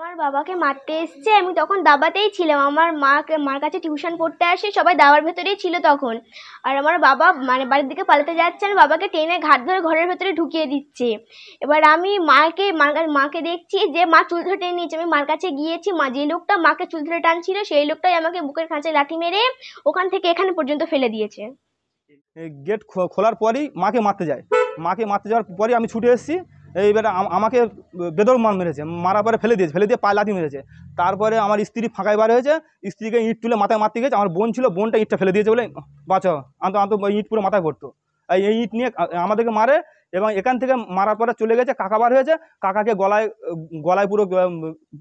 আমার বাবাকে মারতে এসছে আমি তখন দাবাতেই ছিলাম আমার মাকে মার কাছে টিউশন পড়তে আসে সবাই দাবার ভেতরেই ছিল তখন আর আমার বাবা মানে বাড়ির দিকে পালাতে যাচ্ছে আর বাবাকে টেনে ঘাট ধরে ঘরের ভেতরে ঢুকিয়ে দিচ্ছে এবার আমি মাকে মাকে দেখছি যে মা চুল ধরে টেনে নিয়েছে আমি মার কাছে গিয়েছি মা যে লোকটা মাকে চুল ধরে টানছিল সেই লোকটাই আমাকে বুকের খাঁচে লাঠি মেরে ওখান থেকে এখানে পর্যন্ত ফেলে দিয়েছে গেট খোলার পরই মাকে মারতে যায় মাকে মারতে যাওয়ার পরই আমি ছুটে এসেছি এইবার আমাকে বেদর মান মেরেছে মারা পরে ফেলে দিয়েছে ফেলে দিয়ে পায়ে লাথি মেরেছে তারপরে আমার স্ত্রী ফাঁকায় বার হয়েছে স্ত্রীকে ইঁট তুলে মাথায় মারতে গেছে আমার বোন ছিল বোনটা ইটটা ফেলে দিয়েছে বলে বাঁচো আন্ত আন্ত ইঁট পুরো মাথায় পড়তো এই ইঁট নিয়ে আমাদেরকে মারে এবং এখান থেকে মারার পরে চলে গেছে কাকা বার হয়েছে কাকাকে গলায় গলায় পুরো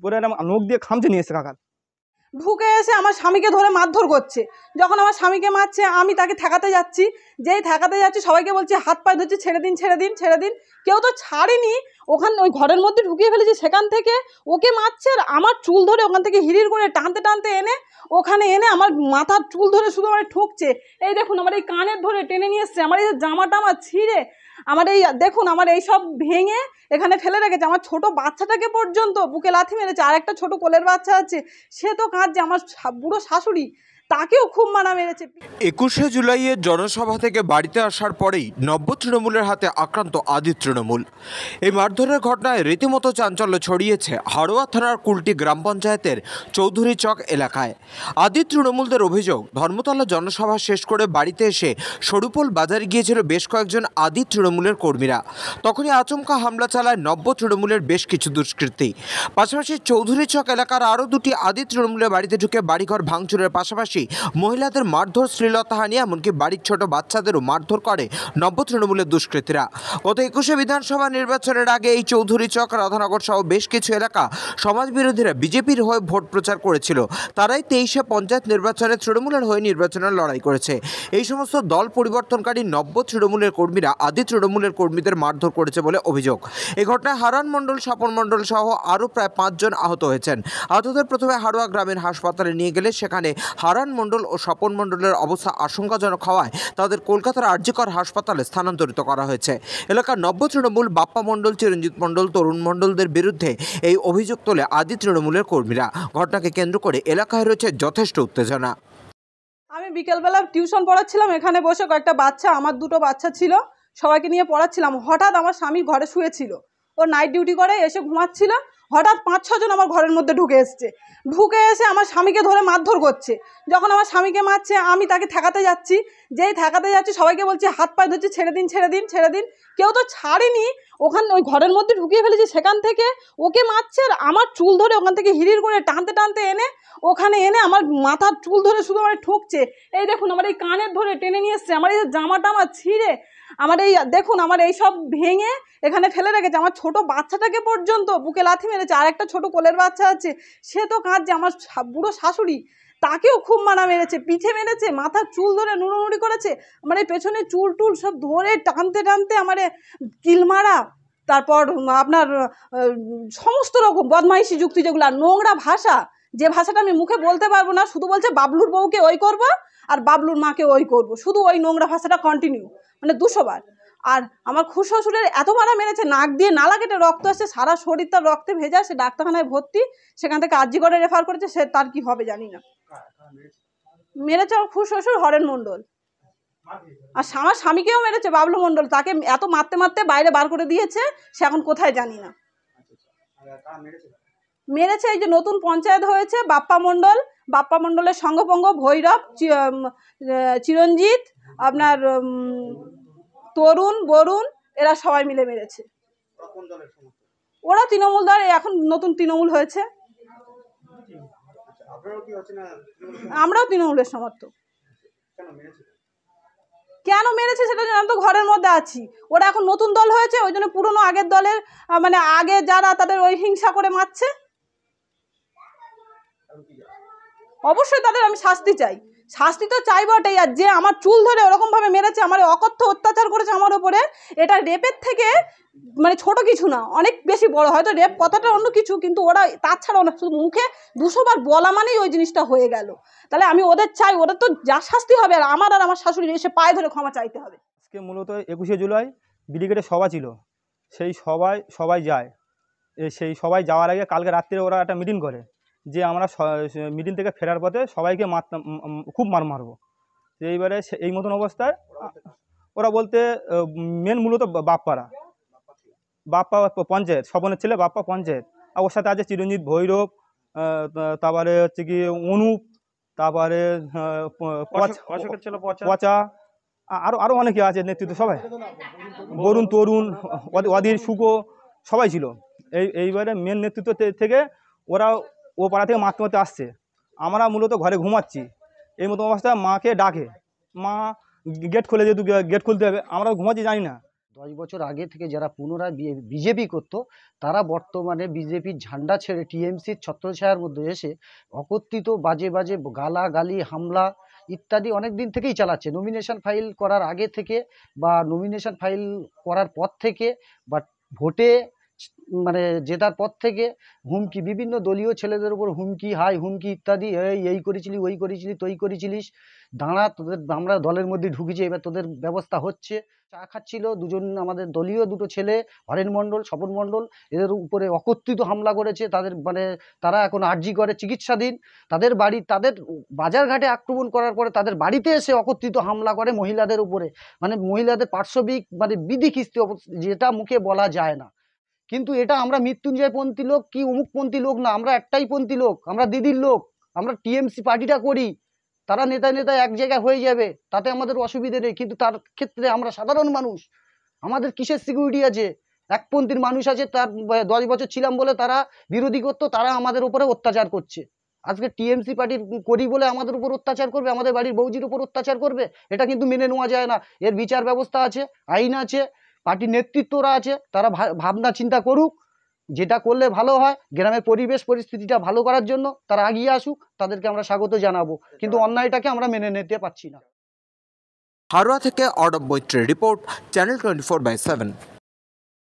পুরো একটা নখ দিয়ে খামচে নিয়েছে কাকার ঢুকে এসে আমার স্বামীকে ধরে মারধর করছে যখন আমার স্বামীকে মারছে আমি তাকে ঠেকাতে যাচ্ছি যেই ঠেকাতে যাচ্ছি সবাইকে বলছি হাত পায়ে ধরছি ছেড়ে দিন ছেড়ে দিন ছেড়ে দিন কেউ তো ছাড়েনি ওখান ওই ঘরের মধ্যে ঢুকিয়ে ফেলেছি সেখান থেকে ওকে মারছে আর আমার চুল ধরে ওখান থেকে হিড়ির করে টানতে টানতে এনে ওখানে এনে আমার মাথার চুল ধরে শুধু আমার ঠুকছে এই দেখুন আমার এই কানের ধরে টেনে নিয়ে এসছে আমার এই জামা টামা ছিঁড়ে আমার এই দেখুন আমার এই সব ভেঙে এখানে ফেলে রেখেছে আমার ছোট বাচ্চাটাকে পর্যন্ত বুকে লাথি মেরেছে আর একটা ছোট কোলের বাচ্চা আছে সে তো কাঁদছে আমার বুড়ো শাশুড়ি তাকেও খুব মানা মেরেছে একুশে জুলাইয়ে জনসভা থেকে বাড়িতে আসার পরেই নব্য তৃণমূলের হাতে আক্রান্ত আদি তৃণমূল এই মারধরের ঘটনায় রীতিমতো চাঞ্চল্য ছড়িয়েছে হাড়োয়া থানার কুলটি গ্রাম পঞ্চায়েতের চৌধুরী চক এলাকায় আদি তৃণমূলদের অভিযোগ ধর্মতলা জনসভা শেষ করে বাড়িতে এসে সরুপল বাজারে গিয়েছিল বেশ কয়েকজন আদি তৃণমূলের কর্মীরা তখনই আচমকা হামলা চালায় নব্য তৃণমূলের বেশ কিছু দুষ্কৃতী পাশাপাশি চৌধুরী চক এলাকার আরও দুটি আদি তৃণমূলের বাড়িতে ঢুকে বাড়িঘর ভাঙচুরের পাশাপাশি পাশাপাশি মহিলাদের মারধর শ্লীলতাহানি এমনকি বাড়ির ছোট বাচ্চাদেরও মারধর করে নব্য তৃণমূলের দুষ্কৃতীরা গত একুশে বিধানসভা নির্বাচনের আগে এই চৌধুরী চক রাধানগর সহ বেশ কিছু এলাকা সমাজবিরোধীরা বিজেপির হয়ে ভোট প্রচার করেছিল তারাই তেইশে পঞ্চায়েত নির্বাচনে তৃণমূলের হয়ে নির্বাচনের লড়াই করেছে এই সমস্ত দল পরিবর্তনকারী নব্য তৃণমূলের কর্মীরা আদি তৃণমূলের কর্মীদের মারধর করেছে বলে অভিযোগ এ ঘটনায় হারান মণ্ডল স্বপন মণ্ডল সহ আরও প্রায় পাঁচজন আহত হয়েছেন আহতদের প্রথমে হারোয়া গ্রামের হাসপাতালে নিয়ে গেলে সেখানে হারান নারায়ণ মণ্ডল ও স্বপন মণ্ডলের অবস্থা আশঙ্কাজনক হওয়ায় তাদের কলকাতার আর্যকর হাসপাতালে স্থানান্তরিত করা হয়েছে এলাকার নব্য তৃণমূল বাপ্পা মণ্ডল চিরঞ্জিত মণ্ডল তরুণ মণ্ডলদের বিরুদ্ধে এই অভিযোগ তোলে আদি তৃণমূলের কর্মীরা ঘটনাকে কেন্দ্র করে এলাকায় রয়েছে যথেষ্ট উত্তেজনা আমি বিকেলবেলা টিউশন পড়াচ্ছিলাম এখানে বসে কয়েকটা বাচ্চা আমার দুটো বাচ্চা ছিল সবাইকে নিয়ে পড়াচ্ছিলাম হঠাৎ আমার স্বামী ঘরে শুয়েছিল ও নাইট ডিউটি করে এসে ঘুমাচ্ছিল হঠাৎ পাঁচ ছজন আমার ঘরের মধ্যে ঢুকে এসছে ঢুকে এসে আমার স্বামীকে ধরে মারধর করছে যখন আমার স্বামীকে মারছে আমি তাকে ঠেকাতে যাচ্ছি যেই ঠেকাতে যাচ্ছি সবাইকে বলছি হাত পায়ে ধরছি ছেড়ে দিন ছেড়ে দিন ছেড়ে দিন কেউ তো ছাড়েনি ওখান ওই ঘরের মধ্যে ঢুকিয়ে ফেলেছে সেখান থেকে ওকে মারছে আর আমার চুল ধরে ওখান থেকে হিড়ির করে টানতে টানতে এনে ওখানে এনে আমার মাথার চুল ধরে শুধু আমার ঠুকছে এই দেখুন আমার এই কানের ধরে টেনে নিয়ে এসছে আমার এই জামা টামা ছিঁড়ে আমার এই দেখুন আমার এই সব ভেঙে এখানে ফেলে রেখেছে আমার ছোট বাচ্চাটাকে পর্যন্ত বুকে লাথি মেরেছে আর একটা ছোট কোলের বাচ্চা আছে সে তো কাঁদছে আমার বুড়ো শাশুড়ি তাকেও খুব মানা মেরেছে পিঠে মেরেছে মাথার চুল ধরে নুড়োনুড়ি করেছে আমার এই পেছনে চুল টুল সব ধরে টানতে টানতে আমার কিল মারা তারপর আপনার সমস্ত রকম বদমাইশি যুক্তি যেগুলো নোংরা ভাষা যে ভাষাটা আমি মুখে বলতে পারবো না শুধু বলছে বাবলুর বউকে ওই করবো আর বাবলুর মাকে ওই করব শুধু ওই নোংরা ভাষাটা কন্টিনিউ মানে দুশোবার আর আমার খুশ শ্বশুরের এত মারা মেরেছে নাক দিয়ে নালা কেটে রক্ত আসছে সারা শরীর তার রক্তে ভেজা সে ডাক্তারখানায় ভর্তি সেখান থেকে আর্জি করে রেফার করেছে সে তার কি হবে জানি না মেরেছে আমার খুশ শ্বশুর হরেন মণ্ডল আর আমার স্বামীকেও মেরেছে বাবলু মণ্ডল তাকে এত মারতে মারতে বাইরে বার করে দিয়েছে সে এখন কোথায় জানি না মেরেছে এই যে নতুন পঞ্চায়েত হয়েছে বাপ্পা মণ্ডল বাপ্পা মণ্ডলের সঙ্গপঙ্গ ভৈরব চিরঞ্জিত আপনার তরুণ বরুণ এরা সবাই মিলে মেরেছে ওরা তৃণমূল দল এখন নতুন তৃণমূল হয়েছে আমরাও তৃণমূলের সমর্থক কেন মেরেছে সেটা জন্য আমি তো ঘরের মধ্যে আছি ওরা এখন নতুন দল হয়েছে ওই জন্য পুরনো আগের দলের মানে আগে যারা তাদের ওই হিংসা করে মারছে অবশ্যই তাদের আমি শাস্তি চাই শাস্তি তো চাই বটেই আর যে আমার চুল ধরে ওরকমভাবে মেরেছে আমার অকথ্য অত্যাচার করেছে আমার ওপরে এটা রেপের থেকে মানে ছোট কিছু না অনেক বেশি বড় হয়তো রেপ কথাটা অন্য কিছু কিন্তু ওরা তাছাড়া অনেক শুধু মুখে দুশোবার বলা মানেই ওই জিনিসটা হয়ে গেল তাহলে আমি ওদের চাই ওদের তো যা শাস্তি হবে আর আমার আর আমার শাশুড়ি এসে পায়ে ধরে ক্ষমা চাইতে হবে আজকে মূলত একুশে জুলাই ব্রিগেডে সভা ছিল সেই সবাই সবাই যায় সেই সবাই যাওয়ার আগে কালকে রাত্রে ওরা একটা মিটিং করে যে আমরা মিটিং থেকে ফেরার পথে সবাইকে মার খুব মার মারবো এইবারে এই মতন অবস্থায় ওরা বলতে মেন মূলত বাপ্পারা বাপ্পা পঞ্চায়েত স্বপনের ছেলে বাপ্পা পঞ্চায়েত আর ওর সাথে আছে চিরঞ্জিত ভৈরব তারপরে হচ্ছে কি অনুপ তারপরে পচা আরও আরও অনেকে আছে নেতৃত্ব সবাই বরুণ তরুণ অধীর সুকো সবাই ছিল এই এইবারে মেন নেতৃত্ব থেকে ওরা ও পাড়া থেকে মারতে মারতে আসছে আমরা মূলত ঘরে ঘুমাচ্ছি এই মতো অবস্থায় মাকে ডাকে মা গেট খুলে যেহেতু গেট খুলতে হবে আমরা ঘুমাচ্ছি জানি না দশ বছর আগে থেকে যারা পুনরায় বিজেপি করত তারা বর্তমানে বিজেপির ঝান্ডা ছেড়ে টিএমসির ছত্রছায়ার মধ্যে এসে অকত্রিত বাজে বাজে গালা গালি হামলা ইত্যাদি অনেক দিন থেকেই চালাচ্ছে নমিনেশন ফাইল করার আগে থেকে বা নমিনেশন ফাইল করার পর থেকে বা ভোটে মানে জেতার পর থেকে হুমকি বিভিন্ন দলীয় ছেলেদের উপর হুমকি হাই হুমকি ইত্যাদি এই এই করেছিলি ওই করেছিলি তৈ করেছিলিস দাঁড়া তোদের আমরা দলের মধ্যে ঢুকেছি এবার তোদের ব্যবস্থা হচ্ছে চা খাচ্ছিল দুজন আমাদের দলীয় দুটো ছেলে হরেন মণ্ডল স্বপন মণ্ডল এদের উপরে অকর্তৃত হামলা করেছে তাদের মানে তারা এখন আর্জি করে চিকিৎসাধীন তাদের বাড়ি তাদের বাজারঘাটে আক্রমণ করার পরে তাদের বাড়িতে এসে অকর্তৃত হামলা করে মহিলাদের উপরে মানে মহিলাদের পার্শ্ববিক মানে বিধি কিস্তি যেটা মুখে বলা যায় না কিন্তু এটা আমরা মৃত্যুঞ্জয়পন্থী লোক কি অমুকপন্থী লোক না আমরা একটাই পন্থী লোক আমরা দিদির লোক আমরা টিএমসি পার্টিটা করি তারা নেতা নেতা এক জায়গায় হয়ে যাবে তাতে আমাদের অসুবিধে নেই কিন্তু তার ক্ষেত্রে আমরা সাধারণ মানুষ আমাদের কিসের সিকিউরিটি আছে একপন্থীর মানুষ আছে তার দশ বছর ছিলাম বলে তারা বিরোধী করতো তারা আমাদের উপরে অত্যাচার করছে আজকে টিএমসি পার্টির করি বলে আমাদের উপর অত্যাচার করবে আমাদের বাড়ির বৌজির উপর অত্যাচার করবে এটা কিন্তু মেনে নেওয়া যায় না এর বিচার ব্যবস্থা আছে আইন আছে পার্টির নেতৃত্বরা আছে তারা ভাবনা চিন্তা করুক যেটা করলে ভালো হয় গ্রামের পরিবেশ পরিস্থিতিটা ভালো করার জন্য তারা এগিয়ে আসুক তাদেরকে আমরা স্বাগত জানাবো কিন্তু অন্যায়টাকে আমরা মেনে নিতে পারছি না হারোয়া থেকে অডব মৈত্রের report channel twenty four by seven